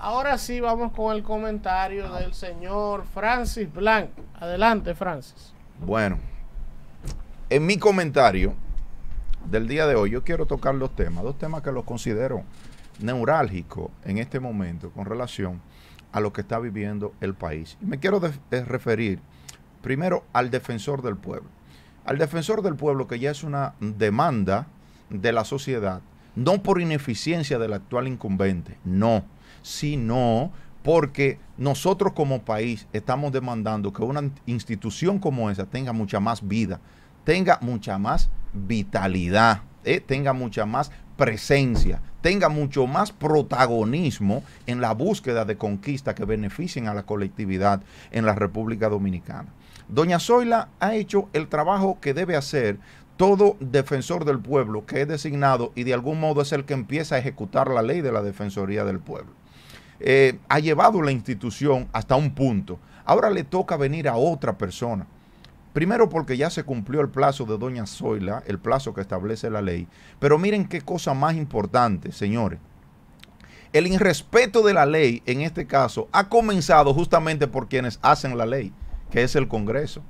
Ahora sí vamos con el comentario ah. del señor Francis Blanc. Adelante, Francis. Bueno, en mi comentario del día de hoy yo quiero tocar dos temas, dos temas que los considero neurálgicos en este momento con relación a lo que está viviendo el país. me quiero eh, referir primero al defensor del pueblo. Al defensor del pueblo que ya es una demanda de la sociedad no por ineficiencia del actual incumbente, no, sino porque nosotros como país estamos demandando que una institución como esa tenga mucha más vida, tenga mucha más vitalidad, eh, tenga mucha más presencia, tenga mucho más protagonismo en la búsqueda de conquistas que beneficien a la colectividad en la República Dominicana. Doña Zoila ha hecho el trabajo que debe hacer todo defensor del pueblo que es designado y de algún modo es el que empieza a ejecutar la ley de la Defensoría del Pueblo. Eh, ha llevado la institución hasta un punto. Ahora le toca venir a otra persona. Primero porque ya se cumplió el plazo de doña Zoila, el plazo que establece la ley. Pero miren qué cosa más importante, señores. El irrespeto de la ley, en este caso, ha comenzado justamente por quienes hacen la ley, que es el Congreso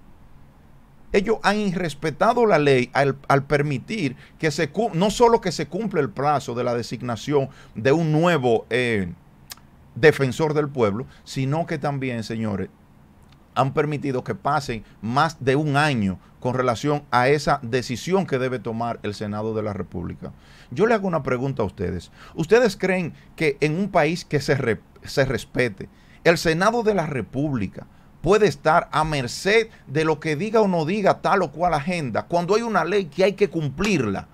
ellos han irrespetado la ley al, permitir que se no solo que se cumpla el plazo de la designación de un nuevo eh, defensor del pueblo, sino que también, señores, han permitido que pasen más de un año con relación a esa decisión que debe tomar el Senado de la República. Yo le hago una pregunta a ustedes. ¿Ustedes creen que en un país que se, se respete, el Senado de la República, puede estar a merced de lo que diga o no diga tal o cual agenda, cuando hay una ley que hay que cumplirla.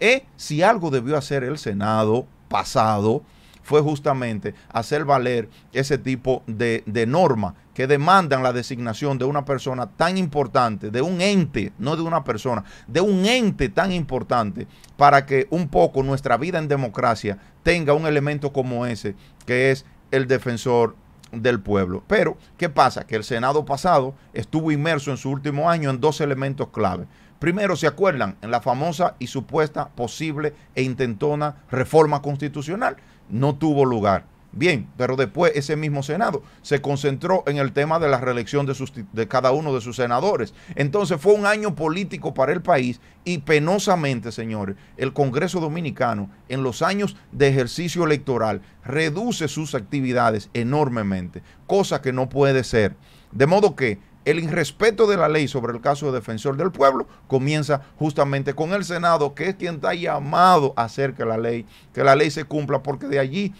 ¿Eh? Si algo debió hacer el Senado pasado, fue justamente hacer valer ese tipo de, de, norma que demandan la designación de una persona tan importante, de un ente, no de una persona, de un ente tan importante para que un poco nuestra vida en democracia tenga un elemento como ese, que es el defensor del pueblo. Pero, ¿qué pasa? Que el Senado pasado estuvo inmerso en su último año en dos elementos clave. Primero, ¿se acuerdan? En la famosa y supuesta posible e intentona reforma constitucional. No tuvo lugar. Bien, pero después ese mismo Senado se concentró en el tema de la reelección de, sus, de, cada uno de sus senadores. Entonces fue un año político para el país y penosamente, señores, el Congreso Dominicano en los años de ejercicio electoral reduce sus actividades enormemente, cosa que no puede ser. De modo que el irrespeto de la ley sobre el caso de defensor del pueblo comienza justamente con el Senado, que es quien está llamado a hacer que la ley, que la ley se cumpla, porque de allí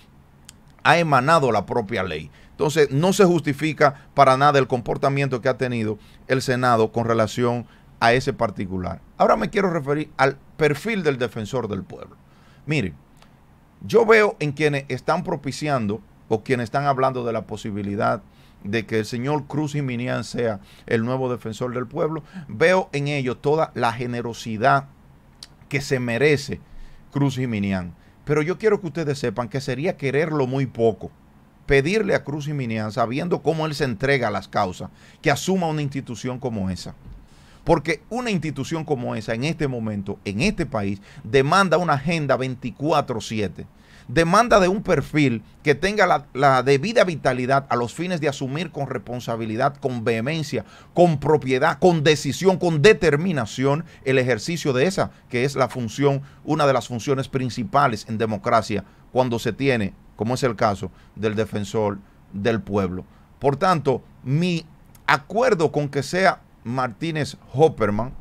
ha emanado la propia ley. Entonces, no se justifica para nada el comportamiento que ha tenido el Senado con relación a ese particular. Ahora me quiero referir al perfil del defensor del pueblo. Mire, yo veo en quienes están propiciando o quienes están hablando de la posibilidad de que el señor Cruz Jiménez sea el nuevo defensor del pueblo, veo en ellos toda la generosidad que se merece Cruz Jiménez pero yo quiero que ustedes sepan que sería quererlo muy poco pedirle a Cruz y Minian, sabiendo cómo él se entrega a las causas, que asuma una institución como esa. Porque una institución como esa en este momento, en este país, demanda una agenda 24-7 demanda de un perfil que tenga la, debida vitalidad a los fines de asumir con responsabilidad, con vehemencia, con propiedad, con decisión, con determinación el ejercicio de esa, que es la función, una de las funciones principales en democracia cuando se tiene, como es el caso, del defensor del pueblo. Por tanto, mi acuerdo con que sea Martínez Hopperman,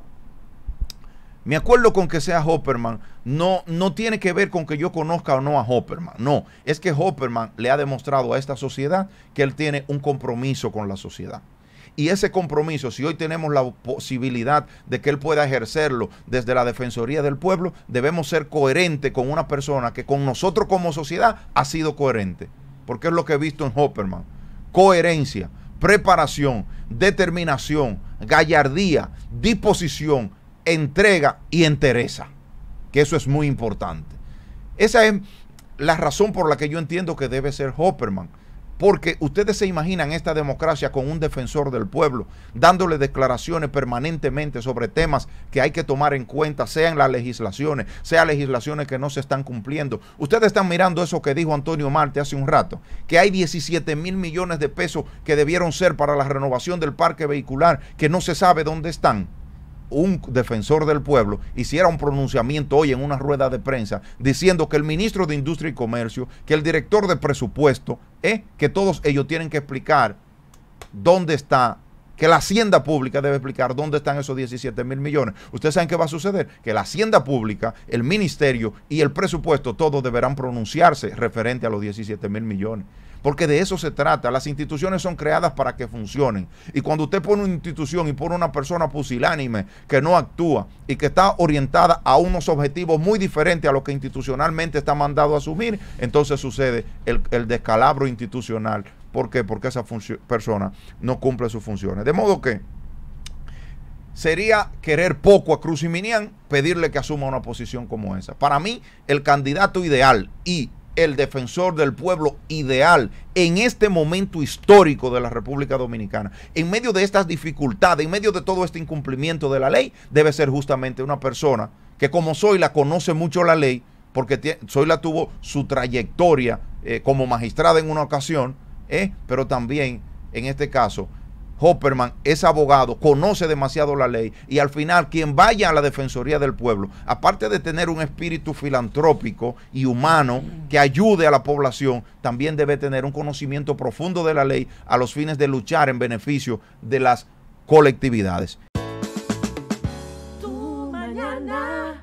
mi acuerdo con que sea Hopperman no, no tiene que ver con que yo conozca o no a Hopperman. No, es que Hopperman le ha demostrado a esta sociedad que él tiene un compromiso con la sociedad. Y ese compromiso, si hoy tenemos la posibilidad de que él pueda ejercerlo desde la Defensoría del Pueblo, debemos ser coherentes con una persona que con nosotros como sociedad ha sido coherente. Porque es lo que he visto en Hopperman. Coherencia, preparación, determinación, gallardía, disposición, entrega y entereza, que eso es muy importante. Esa es la razón por la que yo entiendo que debe ser Hopperman, porque ustedes se imaginan esta democracia con un defensor del pueblo, dándole declaraciones permanentemente sobre temas que hay que tomar en cuenta, sean las legislaciones, sean legislaciones que no se están cumpliendo. Ustedes están mirando eso que dijo Antonio Marte hace un rato, que hay 17 mil millones de pesos que debieron ser para la renovación del parque vehicular, que no se sabe dónde están un defensor del pueblo hiciera un pronunciamiento hoy en una rueda de prensa diciendo que el ministro de Industria y Comercio, que el director de presupuesto, eh, que todos ellos tienen que explicar dónde está, que la hacienda pública debe explicar dónde están esos 17 mil millones. Ustedes saben qué va a suceder, que la hacienda pública, el ministerio y el presupuesto, todos deberán pronunciarse referente a los 17 mil millones porque de eso se trata. Las instituciones son creadas para que funcionen. Y cuando usted pone una institución y pone una persona pusilánime que no actúa y que está orientada a unos objetivos muy diferentes a los que institucionalmente está mandado a asumir, entonces sucede el, descalabro institucional. ¿Por qué? Porque esa persona no cumple sus funciones. De modo que sería querer poco a Cruz y Minian pedirle que asuma una posición como esa. Para mí, el candidato ideal y el defensor del pueblo ideal en este momento histórico de la República Dominicana. En medio de estas dificultades, en medio de todo este incumplimiento de la ley, debe ser justamente una persona que como soy la conoce mucho la ley, porque la tuvo su trayectoria eh, como magistrada en una ocasión, eh, pero también en este caso Hopperman es abogado, conoce demasiado la ley y al final quien vaya a la Defensoría del Pueblo, aparte de tener un espíritu filantrópico y humano que ayude a la población, también debe tener un conocimiento profundo de la ley a los fines de luchar en beneficio de las colectividades. mañana,